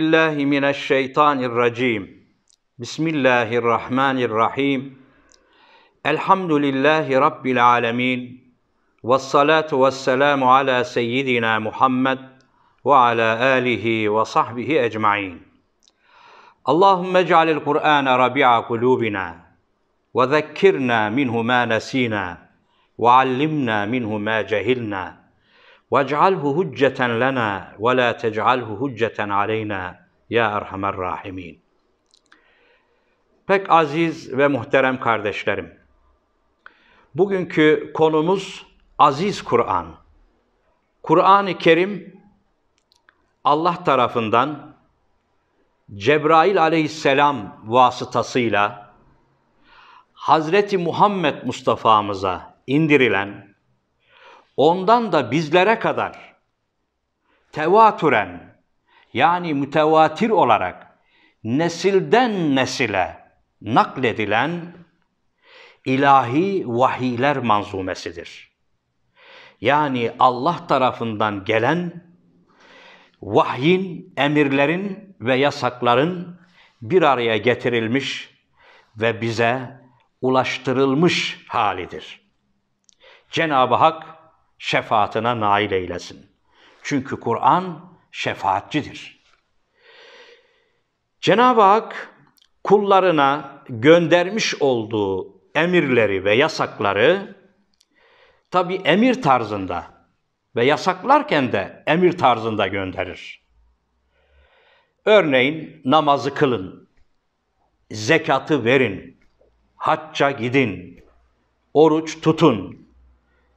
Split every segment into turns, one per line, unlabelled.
بالله من الشيطان الرجيم بسم الله الرحمن الرحيم الحمد لله رب العالمين والصلاة والسلام على سيدنا محمد وعلى آله وصحبه أجمعين اللهم اجعل القرآن ربيع قلوبنا وذكرنا منه ما نسينا وعلمنا منه ما جهلنا وَاجْعَلْهُ هُجَّةً لَنَا وَلَا تَجْعَلْهُ هُجَّةً عَلَيْنَا يَا اَرْحَمَ الرَّاحِم۪ينَ Pek aziz ve muhterem kardeşlerim, bugünkü konumuz Aziz Kur'an. Kur'an-ı Kerim Allah tarafından Cebrail aleyhisselam vasıtasıyla Hazreti Muhammed Mustafa'mıza indirilen ondan da bizlere kadar tevatüren yani mütevatir olarak nesilden nesile nakledilen ilahi vahiyler manzumesidir. Yani Allah tarafından gelen vahyin, emirlerin ve yasakların bir araya getirilmiş ve bize ulaştırılmış halidir. Cenab-ı Hak şefaatine nail eylesin. Çünkü Kur'an şefaatçidir. Cenab-ı Hak kullarına göndermiş olduğu emirleri ve yasakları tabi emir tarzında ve yasaklarken de emir tarzında gönderir. Örneğin namazı kılın, zekatı verin, hacca gidin, oruç tutun,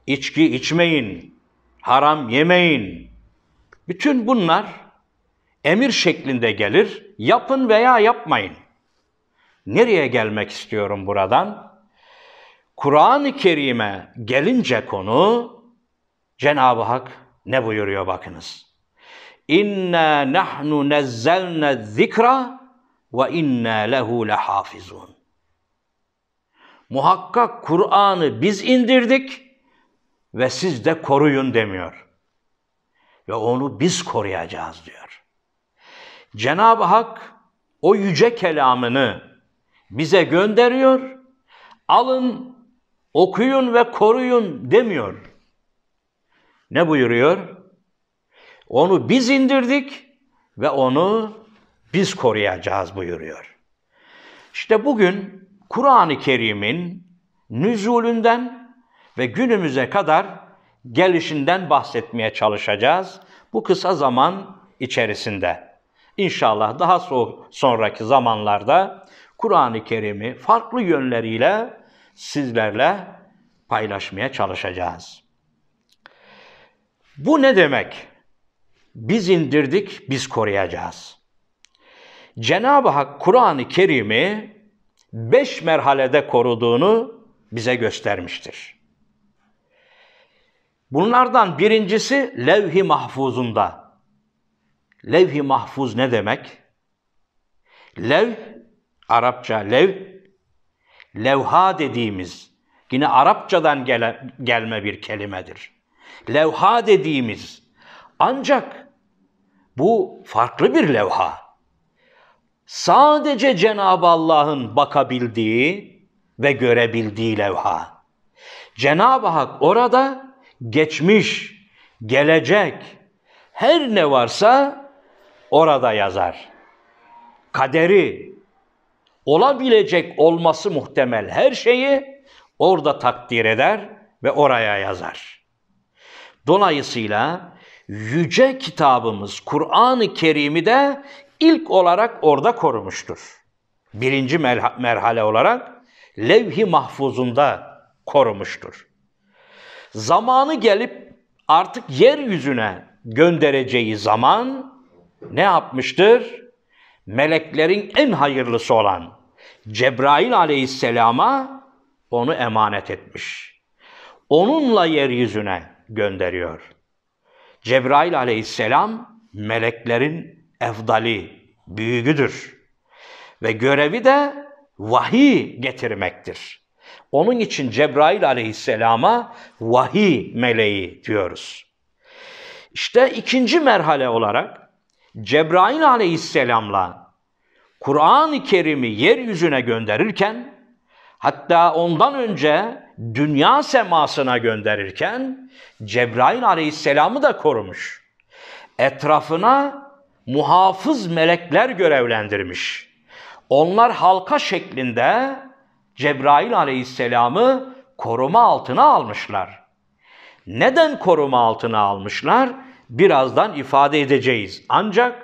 içki içmeyin, haram yemeyin. Bütün bunlar emir şeklinde gelir. Yapın veya yapmayın. Nereye gelmek istiyorum buradan? Kur'an-ı Kerim'e gelince konu Cenab-ı Hak ne buyuruyor bakınız. İnna nahnu nazzalna zikra ve inna lehu lehafizun. Muhakkak Kur'an'ı biz indirdik ve siz de koruyun demiyor. Ve onu biz koruyacağız diyor. Cenab-ı Hak o yüce kelamını bize gönderiyor. Alın, okuyun ve koruyun demiyor. Ne buyuruyor? Onu biz indirdik ve onu biz koruyacağız buyuruyor. İşte bugün Kur'an-ı Kerim'in nüzulünden ve günümüze kadar gelişinden bahsetmeye çalışacağız bu kısa zaman içerisinde. İnşallah daha sonraki zamanlarda Kur'an-ı Kerim'i farklı yönleriyle sizlerle paylaşmaya çalışacağız. Bu ne demek? Biz indirdik, biz koruyacağız. Cenab-ı Hak Kur'an-ı Kerim'i beş merhalede koruduğunu bize göstermiştir. Bunlardan birincisi levh-i mahfuzunda. Levh-i mahfuz ne demek? Lev, Arapça lev, levha dediğimiz, yine Arapçadan gele, gelme bir kelimedir. Levha dediğimiz, ancak bu farklı bir levha. Sadece Cenab-ı Allah'ın bakabildiği ve görebildiği levha. Cenab-ı Hak orada geçmiş, gelecek her ne varsa orada yazar. Kaderi, olabilecek olması muhtemel her şeyi orada takdir eder ve oraya yazar. Dolayısıyla yüce kitabımız Kur'an-ı Kerim'i de ilk olarak orada korumuştur. Birinci merhale olarak levh-i mahfuzunda korumuştur zamanı gelip artık yeryüzüne göndereceği zaman ne yapmıştır? Meleklerin en hayırlısı olan Cebrail aleyhisselama onu emanet etmiş. Onunla yeryüzüne gönderiyor. Cebrail aleyhisselam meleklerin evdali, büyüğüdür. Ve görevi de vahiy getirmektir. Onun için Cebrail aleyhisselama vahiy meleği diyoruz. İşte ikinci merhale olarak Cebrail aleyhisselamla Kur'an-ı Kerim'i yeryüzüne gönderirken hatta ondan önce dünya semasına gönderirken Cebrail aleyhisselamı da korumuş. Etrafına muhafız melekler görevlendirmiş. Onlar halka şeklinde Cebrail aleyhisselamı koruma altına almışlar. Neden koruma altına almışlar? Birazdan ifade edeceğiz. Ancak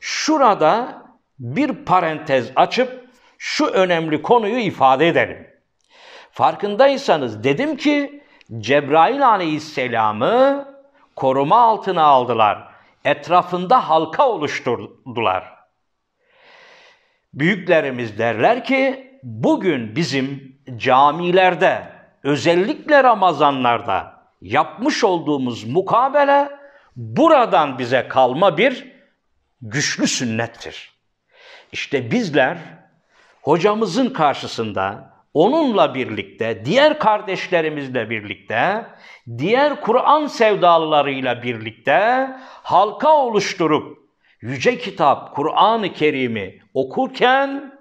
şurada bir parantez açıp şu önemli konuyu ifade edelim. Farkındaysanız dedim ki Cebrail aleyhisselamı koruma altına aldılar. Etrafında halka oluşturdular. Büyüklerimiz derler ki bugün bizim camilerde özellikle Ramazanlarda yapmış olduğumuz mukabele buradan bize kalma bir güçlü sünnettir. İşte bizler hocamızın karşısında onunla birlikte, diğer kardeşlerimizle birlikte, diğer Kur'an sevdalılarıyla birlikte halka oluşturup yüce kitap Kur'an-ı Kerim'i okurken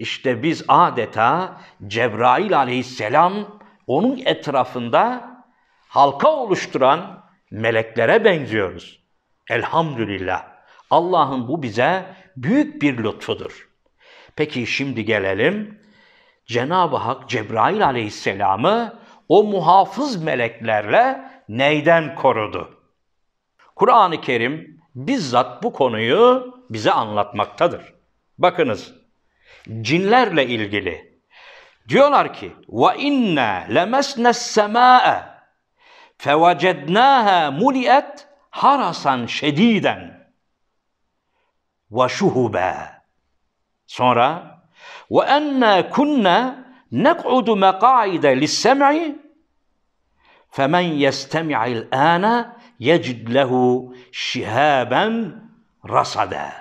işte biz adeta Cebrail aleyhisselam onun etrafında halka oluşturan meleklere benziyoruz. Elhamdülillah. Allah'ın bu bize büyük bir lütfudur. Peki şimdi gelelim Cenab-ı Hak Cebrail aleyhisselamı o muhafız meleklerle neyden korudu? Kur'an-ı Kerim bizzat bu konuyu bize anlatmaktadır. Bakınız cinlerle ilgili. Diyorlar ki ve inna lemesne semaa fevecednaha muliet harasan şediden ve şuhube. Sonra ve enna kunna nek'udu meka'ide lissem'i femen yestemi'il ana yecid lehu şihaben rasada.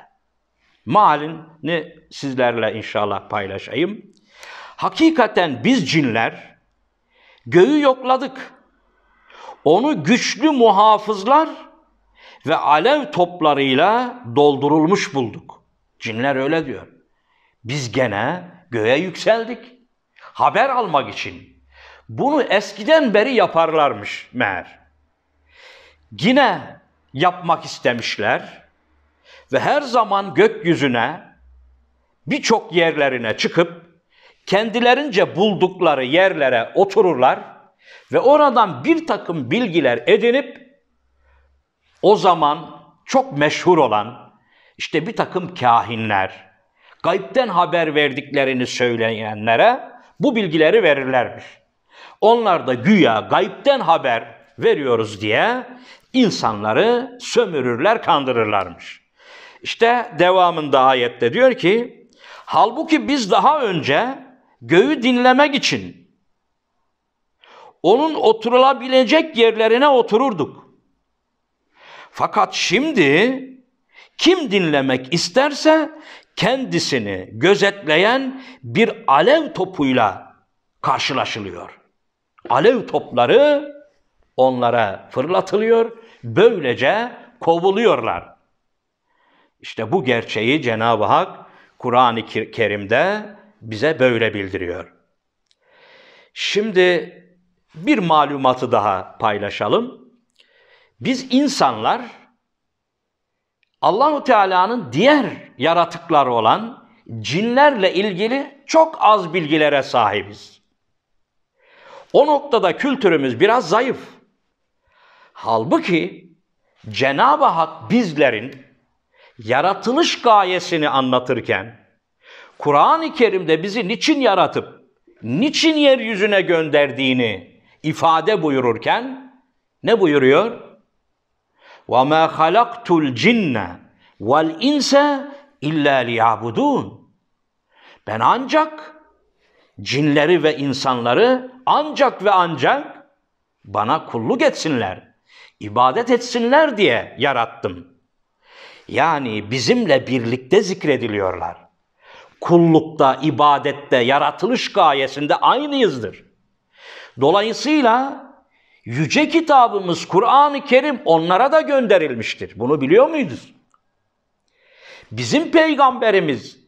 Malini sizlerle inşallah paylaşayım. Hakikaten biz cinler göğü yokladık. Onu güçlü muhafızlar ve alev toplarıyla doldurulmuş bulduk. Cinler öyle diyor. Biz gene göğe yükseldik. Haber almak için. Bunu eskiden beri yaparlarmış meğer. Yine yapmak istemişler ve her zaman gökyüzüne birçok yerlerine çıkıp kendilerince buldukları yerlere otururlar ve oradan bir takım bilgiler edinip o zaman çok meşhur olan işte bir takım kahinler, gaybden haber verdiklerini söyleyenlere bu bilgileri verirlermiş. Onlar da güya gaybden haber veriyoruz diye insanları sömürürler, kandırırlarmış. İşte devamında ayette diyor ki halbuki biz daha önce göğü dinlemek için onun oturulabilecek yerlerine otururduk. Fakat şimdi kim dinlemek isterse kendisini gözetleyen bir alev topuyla karşılaşılıyor. Alev topları onlara fırlatılıyor. Böylece kovuluyorlar. İşte bu gerçeği Cenab-ı Hak Kur'an-ı Kerim'de bize böyle bildiriyor. Şimdi bir malumatı daha paylaşalım. Biz insanlar Allahu Teala'nın diğer yaratıkları olan cinlerle ilgili çok az bilgilere sahibiz. O noktada kültürümüz biraz zayıf. Halbuki Cenab-ı Hak bizlerin yaratılış gayesini anlatırken Kur'an-ı Kerim'de bizi niçin yaratıp niçin yeryüzüne gönderdiğini ifade buyururken ne buyuruyor? وَمَا خَلَقْتُ الْجِنَّ وَالْاِنْسَ اِلَّا لِيَعْبُدُونَ Ben ancak cinleri ve insanları ancak ve ancak bana kulluk etsinler, ibadet etsinler diye yarattım.'' Yani bizimle birlikte zikrediliyorlar. Kullukta, ibadette, yaratılış gayesinde aynıyızdır. Dolayısıyla yüce kitabımız Kur'an-ı Kerim onlara da gönderilmiştir. Bunu biliyor muydunuz? Bizim peygamberimiz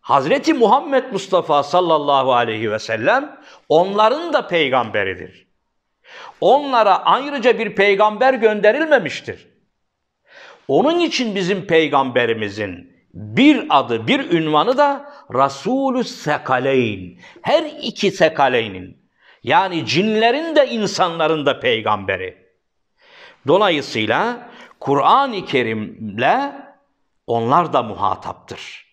Hazreti Muhammed Mustafa sallallahu aleyhi ve sellem onların da peygamberidir. Onlara ayrıca bir peygamber gönderilmemiştir. Onun için bizim peygamberimizin bir adı, bir ünvanı da Resulü Sekaleyn. Her iki Sekaleynin yani cinlerin de insanların da peygamberi. Dolayısıyla Kur'an-ı Kerim'le onlar da muhataptır.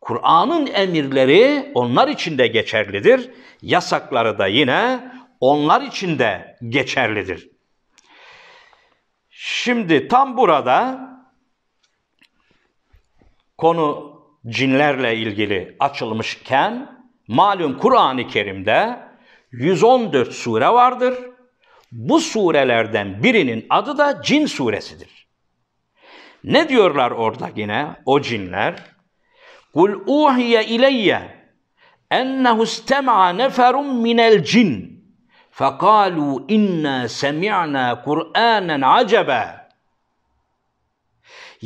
Kur'an'ın emirleri onlar için de geçerlidir. Yasakları da yine onlar için de geçerlidir. Şimdi tam burada konu cinlerle ilgili açılmışken malum Kur'an-ı Kerim'de 114 sure vardır. Bu surelerden birinin adı da Cin suresidir. Ne diyorlar orada yine o cinler? Kul uhiye ileyye ennehu istema'a neferun minel cin. فَقَالُوا اِنَّا سَمِعْنَا قُرْآنًا عَجَبًا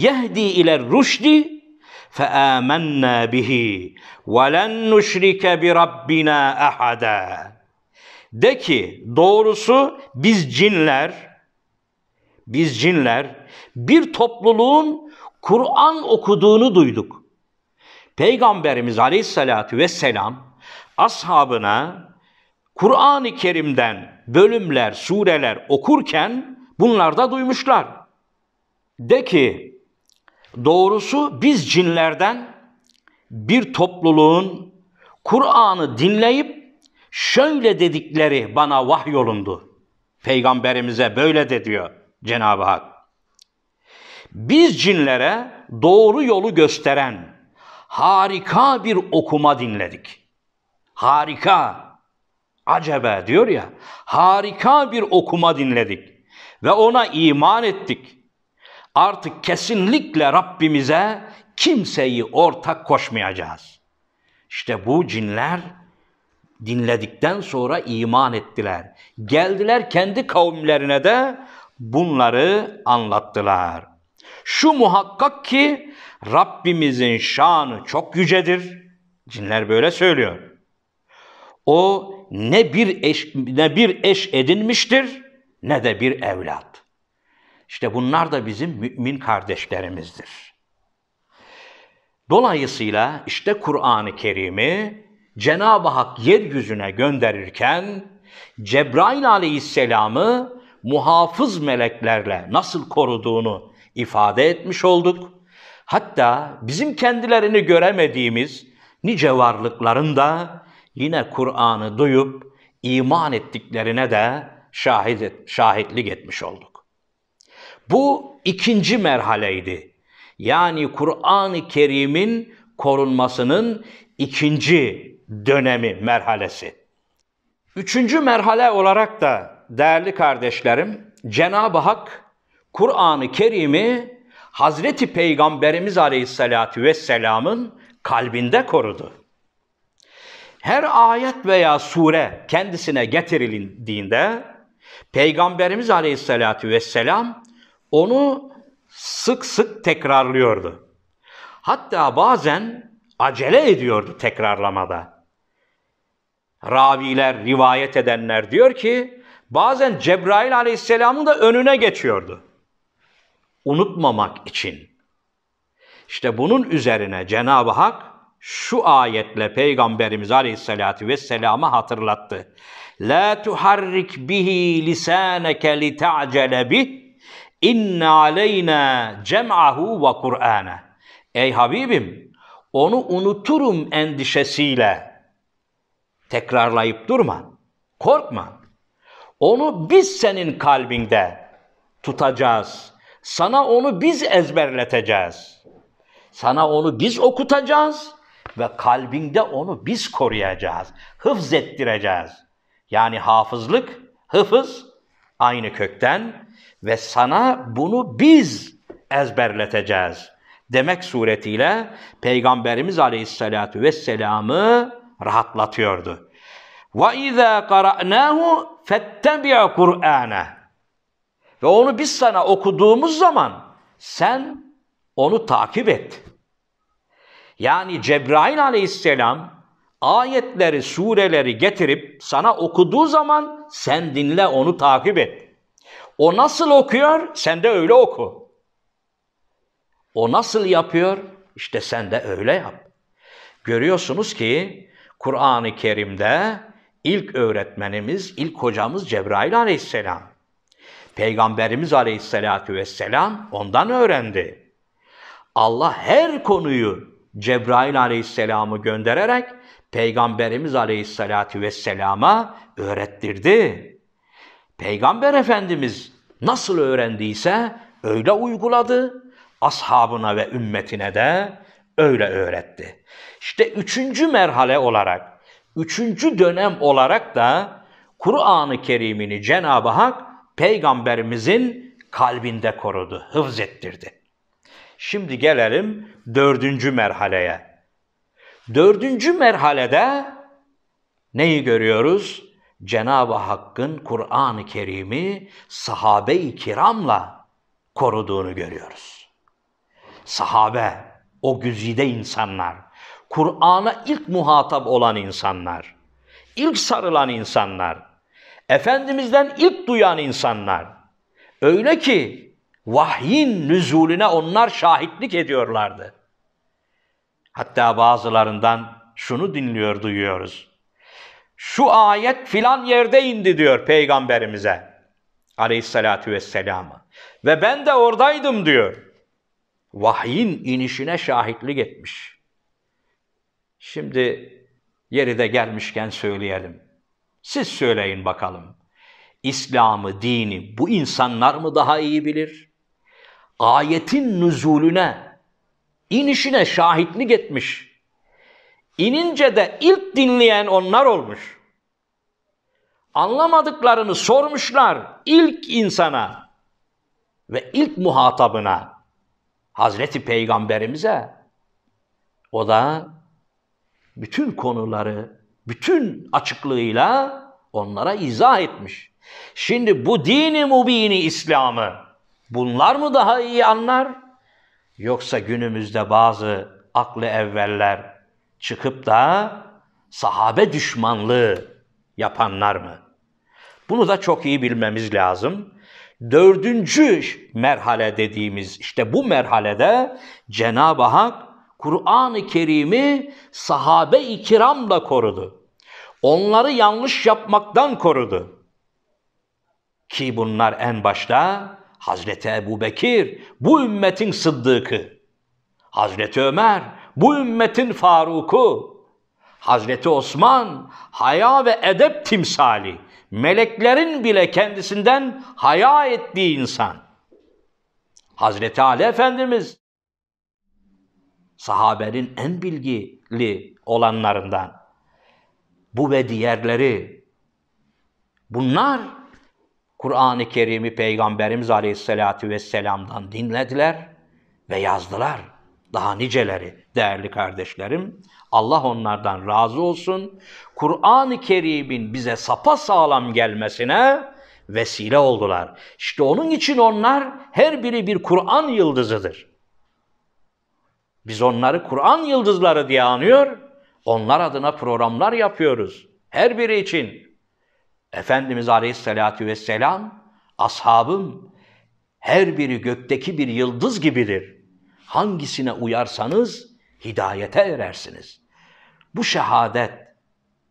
يَهْدِي اِلَى الرُّشْدِ فَآمَنَّا بِهِ وَلَنْ نُشْرِكَ بِرَبِّنَا اَحَدًا De ki doğrusu biz cinler, biz cinler bir topluluğun Kur'an okuduğunu duyduk. Peygamberimiz Aleyhisselatü Vesselam ashabına Kur'an-ı Kerim'den bölümler, sureler okurken bunlar da duymuşlar. De ki doğrusu biz cinlerden bir topluluğun Kur'an'ı dinleyip şöyle dedikleri bana vahyolundu. Peygamberimize böyle de diyor Cenab-ı Hak. Biz cinlere doğru yolu gösteren harika bir okuma dinledik. Harika Acebe diyor ya harika bir okuma dinledik ve ona iman ettik. Artık kesinlikle Rabbimize kimseyi ortak koşmayacağız. İşte bu cinler dinledikten sonra iman ettiler. Geldiler kendi kavimlerine de bunları anlattılar. Şu muhakkak ki Rabbimizin şanı çok yücedir. Cinler böyle söylüyor. O ne bir eş, ne bir eş edinmiştir ne de bir evlat. İşte bunlar da bizim mümin kardeşlerimizdir. Dolayısıyla işte Kur'an-ı Kerim'i Cenab-ı Hak yeryüzüne gönderirken Cebrail aleyhisselamı muhafız meleklerle nasıl koruduğunu ifade etmiş olduk. Hatta bizim kendilerini göremediğimiz nice varlıkların da yine Kur'an'ı duyup iman ettiklerine de şahit et, şahitlik etmiş olduk. Bu ikinci merhaleydi. Yani Kur'an-ı Kerim'in korunmasının ikinci dönemi, merhalesi. Üçüncü merhale olarak da değerli kardeşlerim, Cenab-ı Hak Kur'an-ı Kerim'i Hazreti Peygamberimiz Aleyhisselatü Vesselam'ın kalbinde korudu her ayet veya sure kendisine getirildiğinde Peygamberimiz Aleyhisselatü Vesselam onu sık sık tekrarlıyordu. Hatta bazen acele ediyordu tekrarlamada. Raviler, rivayet edenler diyor ki bazen Cebrail Aleyhisselam'ın da önüne geçiyordu. Unutmamak için. İşte bunun üzerine Cenab-ı Hak şu ayetle Peygamberimiz Aleyhisselatü Vesselam'a hatırlattı. La tuharrik bihi lisaneke li ta'cele bih inne aleyna cem'ahu ve Kur'ana. Ey Habibim onu unuturum endişesiyle tekrarlayıp durma. Korkma. Onu biz senin kalbinde tutacağız. Sana onu biz ezberleteceğiz. Sana onu biz okutacağız ve kalbinde onu biz koruyacağız. Hıfz ettireceğiz. Yani hafızlık, hıfız aynı kökten ve sana bunu biz ezberleteceğiz. Demek suretiyle Peygamberimiz Aleyhisselatü Vesselam'ı rahatlatıyordu. وَاِذَا قَرَأْنَاهُ فَاتَّبِعْ قُرْآنَهُ Ve onu biz sana okuduğumuz zaman sen onu takip et. Yani Cebrail aleyhisselam ayetleri, sureleri getirip sana okuduğu zaman sen dinle onu takip et. O nasıl okuyor? Sen de öyle oku. O nasıl yapıyor? İşte sen de öyle yap. Görüyorsunuz ki Kur'an-ı Kerim'de ilk öğretmenimiz, ilk hocamız Cebrail aleyhisselam. Peygamberimiz aleyhisselatü vesselam ondan öğrendi. Allah her konuyu Cebrail aleyhisselamı göndererek Peygamberimiz aleyhisselatü vesselama öğrettirdi. Peygamber Efendimiz nasıl öğrendiyse öyle uyguladı, ashabına ve ümmetine de öyle öğretti. İşte üçüncü merhale olarak, üçüncü dönem olarak da Kur'an-ı Kerim'ini Cenab-ı Hak peygamberimizin kalbinde korudu, hıfzettirdi. Şimdi gelelim dördüncü merhaleye. Dördüncü merhalede neyi görüyoruz? Cenab-ı Hakk'ın Kur'an-ı Kerim'i sahabe-i kiramla koruduğunu görüyoruz. Sahabe, o güzide insanlar, Kur'an'a ilk muhatap olan insanlar, ilk sarılan insanlar, Efendimiz'den ilk duyan insanlar. Öyle ki vahyin nüzulüne onlar şahitlik ediyorlardı. Hatta bazılarından şunu dinliyor duyuyoruz. Şu ayet filan yerde indi diyor peygamberimize aleyhissalatü vesselam. Ve ben de oradaydım diyor. Vahyin inişine şahitlik etmiş. Şimdi yeri de gelmişken söyleyelim. Siz söyleyin bakalım. İslam'ı, dini bu insanlar mı daha iyi bilir? ayetin nüzulüne, inişine şahitlik etmiş. İnince de ilk dinleyen onlar olmuş. Anlamadıklarını sormuşlar ilk insana ve ilk muhatabına, Hazreti Peygamberimize. O da bütün konuları, bütün açıklığıyla onlara izah etmiş. Şimdi bu dini mubini İslam'ı Bunlar mı daha iyi anlar? Yoksa günümüzde bazı aklı evveller çıkıp da sahabe düşmanlığı yapanlar mı? Bunu da çok iyi bilmemiz lazım. Dördüncü merhale dediğimiz işte bu merhalede Cenab-ı Hak Kur'an-ı Kerim'i sahabe-i kiramla korudu. Onları yanlış yapmaktan korudu. Ki bunlar en başta Hazreti Ebu Bekir bu ümmetin sıddıkı. Hazreti Ömer bu ümmetin faruku. Hazreti Osman haya ve edep timsali. Meleklerin bile kendisinden haya ettiği insan. Hazreti Ali Efendimiz sahabenin en bilgili olanlarından. Bu ve diğerleri bunlar Kur'an-ı Kerim'i Peygamberimiz Aleyhisselatü Vesselam'dan dinlediler ve yazdılar. Daha niceleri değerli kardeşlerim. Allah onlardan razı olsun. Kur'an-ı Kerim'in bize sapa sağlam gelmesine vesile oldular. İşte onun için onlar her biri bir Kur'an yıldızıdır. Biz onları Kur'an yıldızları diye anıyor. Onlar adına programlar yapıyoruz. Her biri için Efendimiz Aleyhisselatü Vesselam, ashabım her biri gökteki bir yıldız gibidir. Hangisine uyarsanız hidayete erersiniz. Bu şehadet,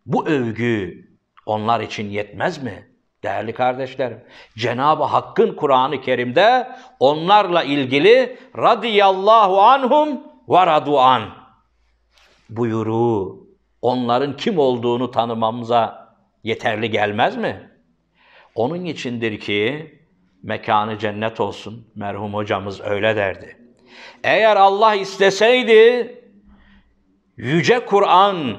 bu övgü onlar için yetmez mi? Değerli kardeşlerim, Cenab-ı Hakk'ın Kur'an-ı Kerim'de onlarla ilgili radiyallahu anhum ve an buyuruğu, onların kim olduğunu tanımamıza yeterli gelmez mi? Onun içindir ki mekanı cennet olsun. Merhum hocamız öyle derdi. Eğer Allah isteseydi yüce Kur'an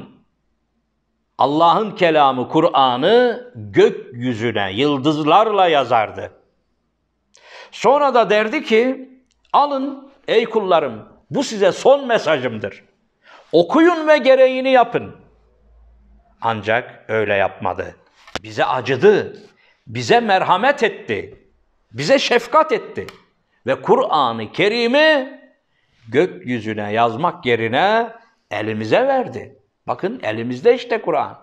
Allah'ın kelamı Kur'an'ı gökyüzüne yıldızlarla yazardı. Sonra da derdi ki alın ey kullarım bu size son mesajımdır. Okuyun ve gereğini yapın. Ancak öyle yapmadı. Bize acıdı, bize merhamet etti, bize şefkat etti. Ve Kur'an-ı Kerim'i gökyüzüne yazmak yerine elimize verdi. Bakın elimizde işte Kur'an.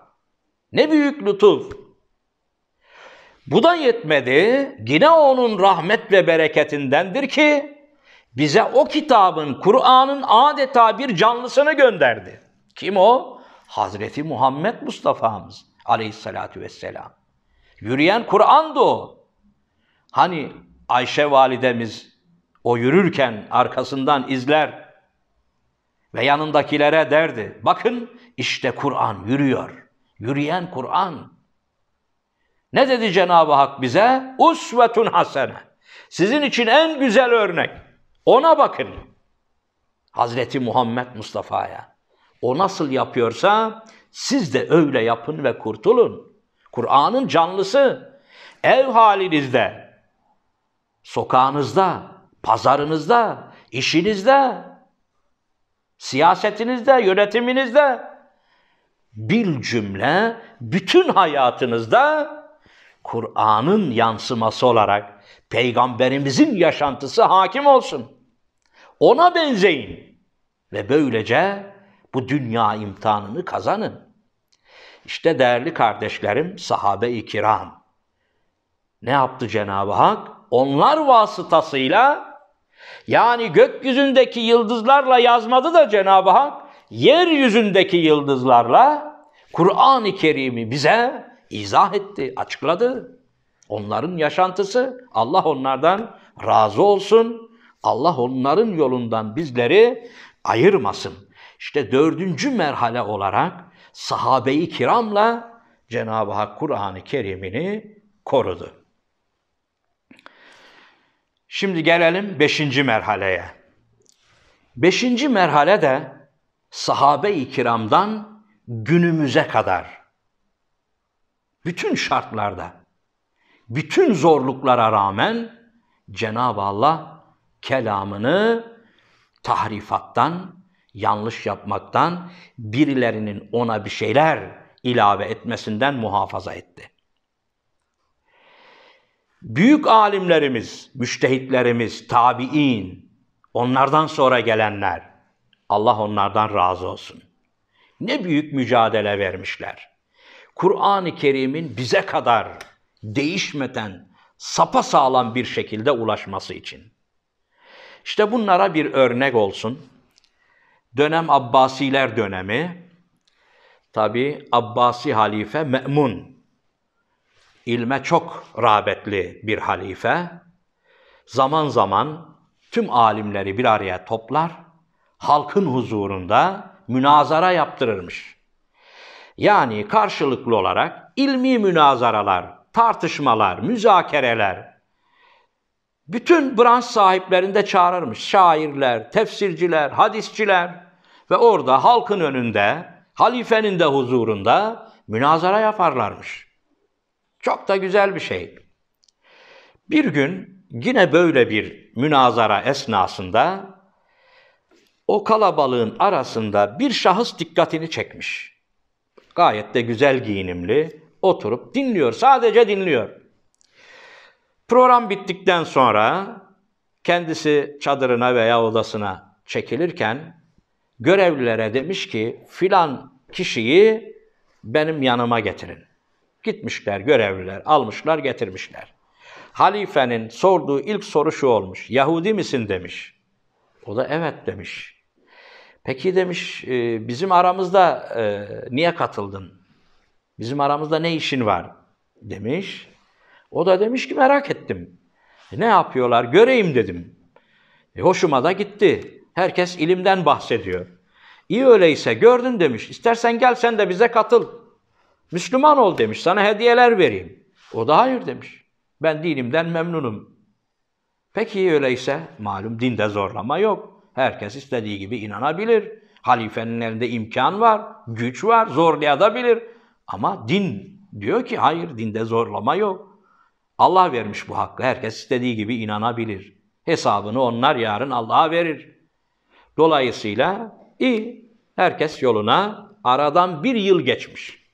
Ne büyük lütuf. Bu da yetmedi. Yine onun rahmet ve bereketindendir ki bize o kitabın, Kur'an'ın adeta bir canlısını gönderdi. Kim o? Hazreti Muhammed Mustafa'mız aleyhissalatu vesselam. Yürüyen Kur'an'dı o. Hani Ayşe validemiz o yürürken arkasından izler ve yanındakilere derdi. Bakın işte Kur'an yürüyor. Yürüyen Kur'an. Ne dedi Cenab-ı Hak bize? Usvetun hasene. Sizin için en güzel örnek. Ona bakın. Hazreti Muhammed Mustafa'ya. O nasıl yapıyorsa siz de öyle yapın ve kurtulun. Kur'an'ın canlısı ev halinizde, sokağınızda, pazarınızda, işinizde, siyasetinizde, yönetiminizde bir cümle bütün hayatınızda Kur'an'ın yansıması olarak peygamberimizin yaşantısı hakim olsun. Ona benzeyin ve böylece bu dünya imtihanını kazanın. İşte değerli kardeşlerim, sahabe-i kiram. Ne yaptı Cenab-ı Hak? Onlar vasıtasıyla yani gökyüzündeki yıldızlarla yazmadı da Cenab-ı Hak yeryüzündeki yıldızlarla Kur'an-ı Kerim'i bize izah etti, açıkladı. Onların yaşantısı Allah onlardan razı olsun. Allah onların yolundan bizleri ayırmasın. İşte dördüncü merhale olarak sahabeyi kiramla Cenab-ı Hak Kur'an-ı Kerim'ini korudu. Şimdi gelelim beşinci merhaleye. Beşinci merhale de sahabe-i kiramdan günümüze kadar bütün şartlarda, bütün zorluklara rağmen Cenab-ı Allah kelamını tahrifattan, yanlış yapmaktan, birilerinin ona bir şeyler ilave etmesinden muhafaza etti. Büyük alimlerimiz, müştehitlerimiz, tabi'in, onlardan sonra gelenler, Allah onlardan razı olsun. Ne büyük mücadele vermişler. Kur'an-ı Kerim'in bize kadar değişmeden, sapa sağlam bir şekilde ulaşması için. İşte bunlara bir örnek olsun. Dönem Abbasiler dönemi. Tabi Abbasi halife Me'mun. İlme çok rağbetli bir halife. Zaman zaman tüm alimleri bir araya toplar, halkın huzurunda münazara yaptırırmış. Yani karşılıklı olarak ilmi münazaralar, tartışmalar, müzakereler, bütün branş sahiplerinde çağırırmış. Şairler, tefsirciler, hadisçiler, ve orada halkın önünde, halifenin de huzurunda münazara yaparlarmış. Çok da güzel bir şey. Bir gün yine böyle bir münazara esnasında o kalabalığın arasında bir şahıs dikkatini çekmiş. Gayet de güzel giyinimli, oturup dinliyor, sadece dinliyor. Program bittikten sonra kendisi çadırına veya odasına çekilirken görevlilere demiş ki filan kişiyi benim yanıma getirin. Gitmişler görevliler, almışlar getirmişler. Halifenin sorduğu ilk soru şu olmuş. Yahudi misin demiş. O da evet demiş. Peki demiş e, bizim aramızda e, niye katıldın? Bizim aramızda ne işin var? Demiş. O da demiş ki merak ettim. E, ne yapıyorlar göreyim dedim. E, hoşuma da gitti. Herkes ilimden bahsediyor. İyi öyleyse gördün demiş. İstersen gel sen de bize katıl. Müslüman ol demiş. Sana hediyeler vereyim. O da hayır demiş. Ben dinimden memnunum. Peki öyleyse malum dinde zorlama yok. Herkes istediği gibi inanabilir. Halifenin elinde imkan var, güç var, zorlayabilir. Ama din diyor ki hayır dinde zorlama yok. Allah vermiş bu hakkı. Herkes istediği gibi inanabilir. Hesabını onlar yarın Allah'a verir. Dolayısıyla iyi, herkes yoluna aradan bir yıl geçmiş.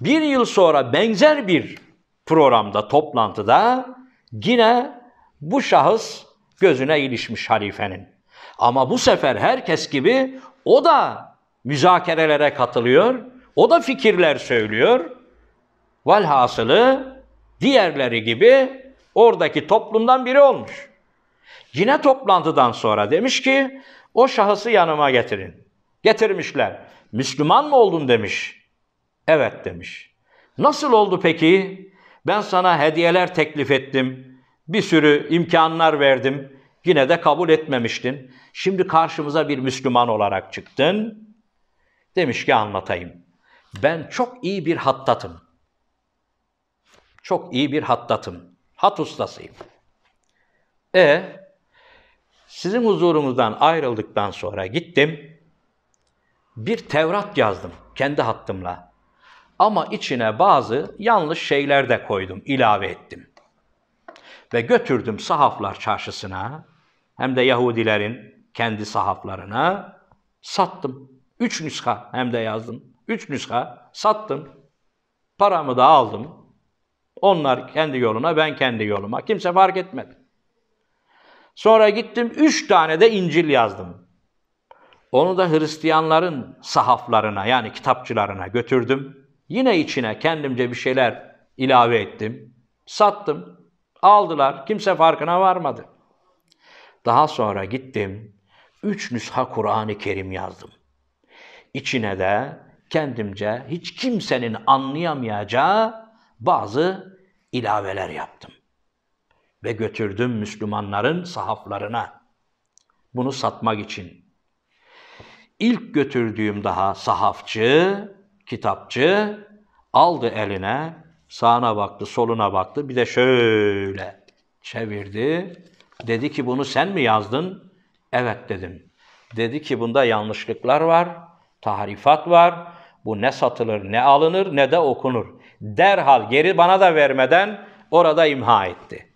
Bir yıl sonra benzer bir programda, toplantıda yine bu şahıs gözüne ilişmiş halifenin. Ama bu sefer herkes gibi o da müzakerelere katılıyor, o da fikirler söylüyor. Velhasılı diğerleri gibi oradaki toplumdan biri olmuş. Yine toplantıdan sonra demiş ki o şahısı yanıma getirin. Getirmişler. Müslüman mı oldun demiş. Evet demiş. Nasıl oldu peki? Ben sana hediyeler teklif ettim. Bir sürü imkanlar verdim. Yine de kabul etmemiştin. Şimdi karşımıza bir Müslüman olarak çıktın. Demiş ki anlatayım. Ben çok iyi bir hattatım. Çok iyi bir hattatım. Hat ustasıyım. E sizin huzurumuzdan ayrıldıktan sonra gittim. Bir Tevrat yazdım kendi hattımla. Ama içine bazı yanlış şeyler de koydum, ilave ettim. Ve götürdüm sahaflar çarşısına hem de Yahudilerin kendi sahaflarına sattım. Üç nüska hem de yazdım. Üç nüska sattım. Paramı da aldım. Onlar kendi yoluna, ben kendi yoluma. Kimse fark etmedi. Sonra gittim üç tane de İncil yazdım. Onu da Hristiyanların sahaflarına yani kitapçılarına götürdüm. Yine içine kendimce bir şeyler ilave ettim. Sattım. Aldılar. Kimse farkına varmadı. Daha sonra gittim. Üç nüsha Kur'an-ı Kerim yazdım. İçine de kendimce hiç kimsenin anlayamayacağı bazı ilaveler yaptım ve götürdüm Müslümanların sahaflarına. Bunu satmak için. İlk götürdüğüm daha sahafçı, kitapçı aldı eline, sağına baktı, soluna baktı, bir de şöyle çevirdi. Dedi ki bunu sen mi yazdın? Evet dedim. Dedi ki bunda yanlışlıklar var, tahrifat var. Bu ne satılır, ne alınır, ne de okunur. Derhal geri bana da vermeden orada imha etti.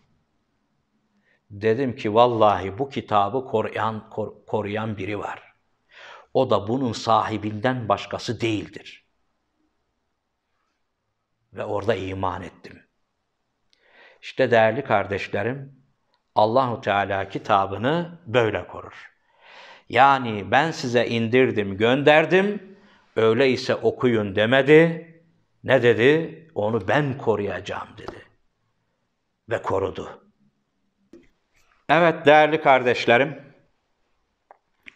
Dedim ki vallahi bu kitabı koruyan, kor, koruyan biri var. O da bunun sahibinden başkası değildir. Ve orada iman ettim. İşte değerli kardeşlerim, Allahu Teala kitabını böyle korur. Yani ben size indirdim, gönderdim. Öyleyse okuyun demedi. Ne dedi? Onu ben koruyacağım dedi. Ve korudu. Evet değerli kardeşlerim,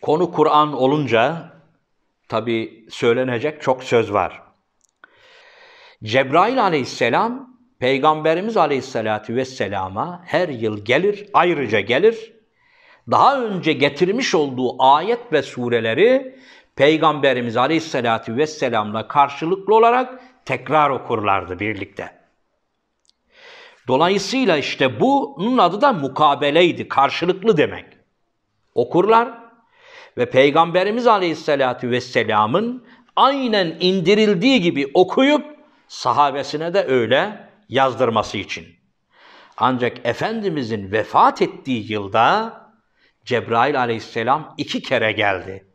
konu Kur'an olunca tabi söylenecek çok söz var. Cebrail aleyhisselam Peygamberimiz aleyhissalatü vesselama her yıl gelir, ayrıca gelir. Daha önce getirmiş olduğu ayet ve sureleri Peygamberimiz aleyhissalatü vesselamla karşılıklı olarak tekrar okurlardı birlikte. Dolayısıyla işte bunun adı da mukabeleydi, karşılıklı demek. Okurlar ve Peygamberimiz Aleyhisselatü Vesselam'ın aynen indirildiği gibi okuyup sahabesine de öyle yazdırması için. Ancak Efendimizin vefat ettiği yılda Cebrail aleyhisselam iki kere geldi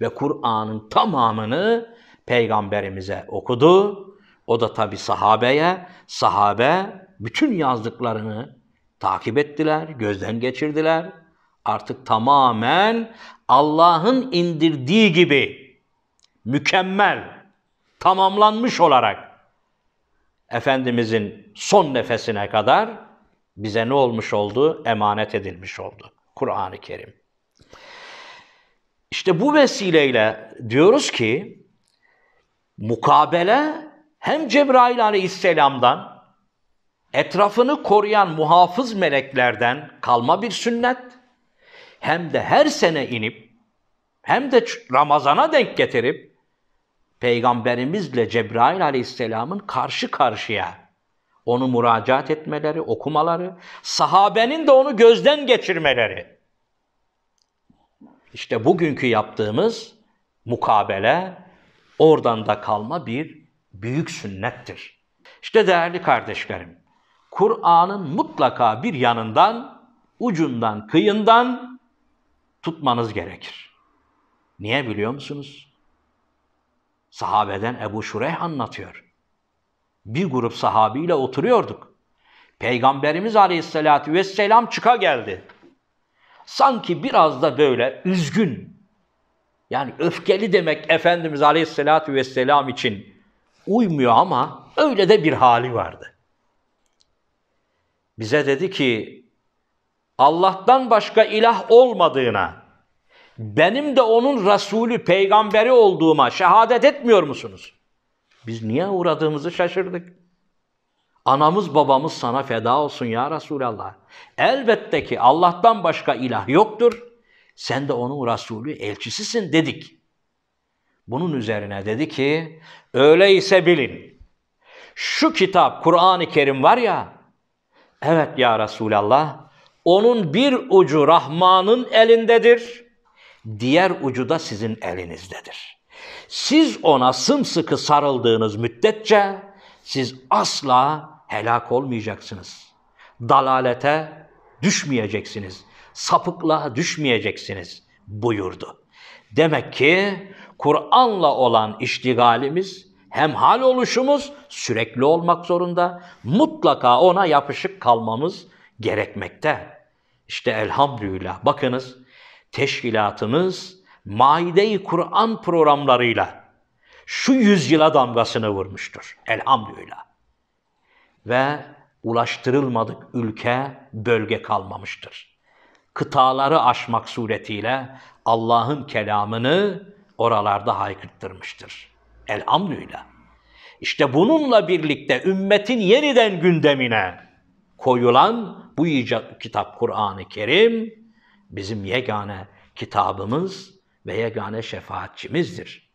ve Kur'an'ın tamamını Peygamberimize okudu. O da tabi sahabeye, sahabe bütün yazdıklarını takip ettiler, gözden geçirdiler. Artık tamamen Allah'ın indirdiği gibi mükemmel, tamamlanmış olarak Efendimizin son nefesine kadar bize ne olmuş oldu? Emanet edilmiş oldu Kur'an-ı Kerim. İşte bu vesileyle diyoruz ki mukabele hem Cebrail aleyhisselamdan etrafını koruyan muhafız meleklerden kalma bir sünnet hem de her sene inip hem de Ramazan'a denk getirip Peygamberimizle Cebrail Aleyhisselam'ın karşı karşıya onu müracaat etmeleri, okumaları, sahabenin de onu gözden geçirmeleri. İşte bugünkü yaptığımız mukabele oradan da kalma bir büyük sünnettir. İşte değerli kardeşlerim, Kur'an'ın mutlaka bir yanından, ucundan, kıyından tutmanız gerekir. Niye biliyor musunuz? Sahabeden Ebu Şureyh anlatıyor. Bir grup sahabiyle oturuyorduk. Peygamberimiz Aleyhisselatü Vesselam çıka geldi. Sanki biraz da böyle üzgün, yani öfkeli demek Efendimiz Aleyhisselatü Vesselam için uymuyor ama öyle de bir hali vardı bize dedi ki Allah'tan başka ilah olmadığına, benim de onun Resulü, peygamberi olduğuma şehadet etmiyor musunuz? Biz niye uğradığımızı şaşırdık. Anamız babamız sana feda olsun ya Resulallah. Elbette ki Allah'tan başka ilah yoktur. Sen de onun Resulü, elçisisin dedik. Bunun üzerine dedi ki, öyleyse bilin. Şu kitap, Kur'an-ı Kerim var ya, Evet ya Resulallah. Onun bir ucu Rahman'ın elindedir. Diğer ucu da sizin elinizdedir. Siz ona sımsıkı sarıldığınız müddetçe siz asla helak olmayacaksınız. Dalalete düşmeyeceksiniz. Sapıklığa düşmeyeceksiniz buyurdu. Demek ki Kur'an'la olan iştigalimiz hem hal oluşumuz sürekli olmak zorunda. Mutlaka ona yapışık kalmamız gerekmekte. İşte elhamdülillah bakınız teşkilatımız Maide-i Kur'an programlarıyla şu yüzyıla damgasını vurmuştur. Elhamdülillah. Ve ulaştırılmadık ülke, bölge kalmamıştır. Kıtaları aşmak suretiyle Allah'ın kelamını oralarda haykırttırmıştır. Elhamdülillah. İşte bununla birlikte ümmetin yeniden gündemine koyulan bu icat kitap Kur'an-ı Kerim bizim yegane kitabımız ve yegane şefaatçimizdir.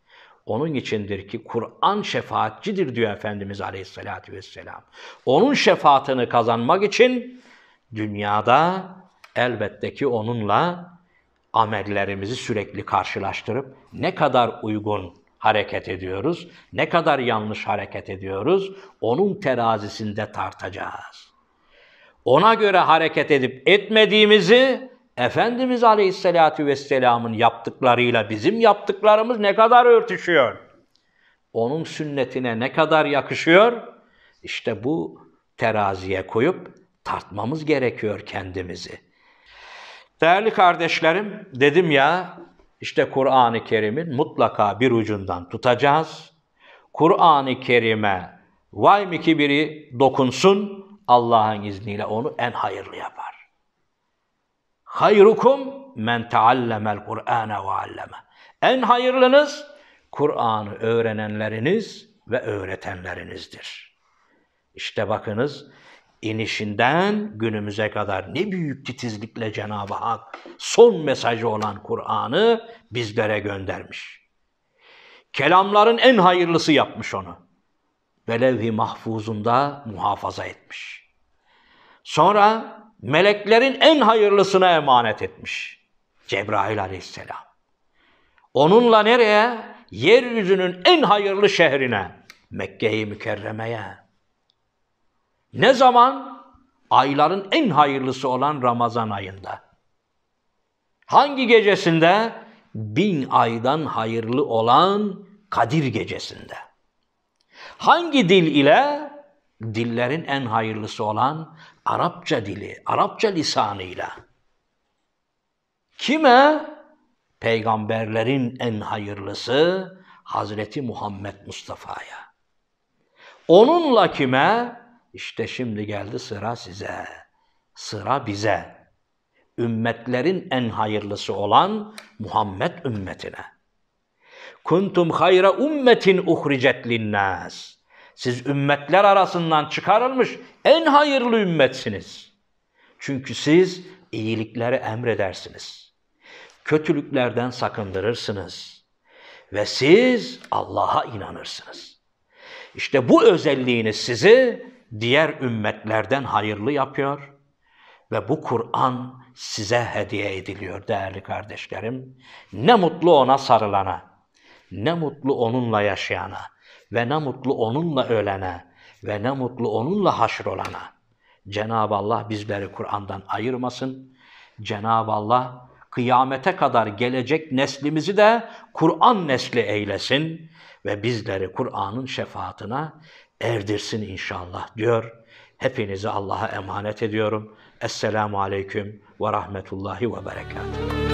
Onun içindir ki Kur'an şefaatçidir diyor Efendimiz Aleyhisselatü Vesselam. Onun şefaatini kazanmak için dünyada elbette ki onunla amellerimizi sürekli karşılaştırıp ne kadar uygun hareket ediyoruz? Ne kadar yanlış hareket ediyoruz? Onun terazisinde tartacağız. Ona göre hareket edip etmediğimizi Efendimiz Aleyhisselatü Vesselam'ın yaptıklarıyla bizim yaptıklarımız ne kadar örtüşüyor? Onun sünnetine ne kadar yakışıyor? İşte bu teraziye koyup tartmamız gerekiyor kendimizi. Değerli kardeşlerim, dedim ya işte Kur'an-ı Kerim'in mutlaka bir ucundan tutacağız. Kur'an-ı Kerim'e vay mı ki biri dokunsun, Allah'ın izniyle onu en hayırlı yapar. Hayrukum men taallemel Kur'ane ve alleme. En hayırlınız Kur'an'ı öğrenenleriniz ve öğretenlerinizdir. İşte bakınız inişinden günümüze kadar ne büyük titizlikle Cenab-ı Hak son mesajı olan Kur'an'ı bizlere göndermiş. Kelamların en hayırlısı yapmış onu. velev mahfuzunda muhafaza etmiş. Sonra meleklerin en hayırlısına emanet etmiş. Cebrail aleyhisselam. Onunla nereye? Yeryüzünün en hayırlı şehrine, Mekke-i Mükerreme'ye. Ne zaman? Ayların en hayırlısı olan Ramazan ayında. Hangi gecesinde? Bin aydan hayırlı olan Kadir gecesinde. Hangi dil ile? Dillerin en hayırlısı olan Arapça dili, Arapça lisanıyla. Kime? Peygamberlerin en hayırlısı Hazreti Muhammed Mustafa'ya. Onunla kime? İşte şimdi geldi sıra size. Sıra bize. Ümmetlerin en hayırlısı olan Muhammed ümmetine. Kuntum hayra ümmetin uhricet linnas. Siz ümmetler arasından çıkarılmış en hayırlı ümmetsiniz. Çünkü siz iyilikleri emredersiniz. Kötülüklerden sakındırırsınız. Ve siz Allah'a inanırsınız. İşte bu özelliğiniz sizi diğer ümmetlerden hayırlı yapıyor ve bu Kur'an size hediye ediliyor değerli kardeşlerim. Ne mutlu ona sarılana, ne mutlu onunla yaşayana ve ne mutlu onunla ölene ve ne mutlu onunla haşrolana. Cenab-ı Allah bizleri Kur'an'dan ayırmasın. Cenab-ı Allah kıyamete kadar gelecek neslimizi de Kur'an nesli eylesin ve bizleri Kur'an'ın şefaatine erdirsin inşallah diyor. Hepinizi Allah'a emanet ediyorum. Esselamu Aleyküm ve Rahmetullahi ve Berekatuhu.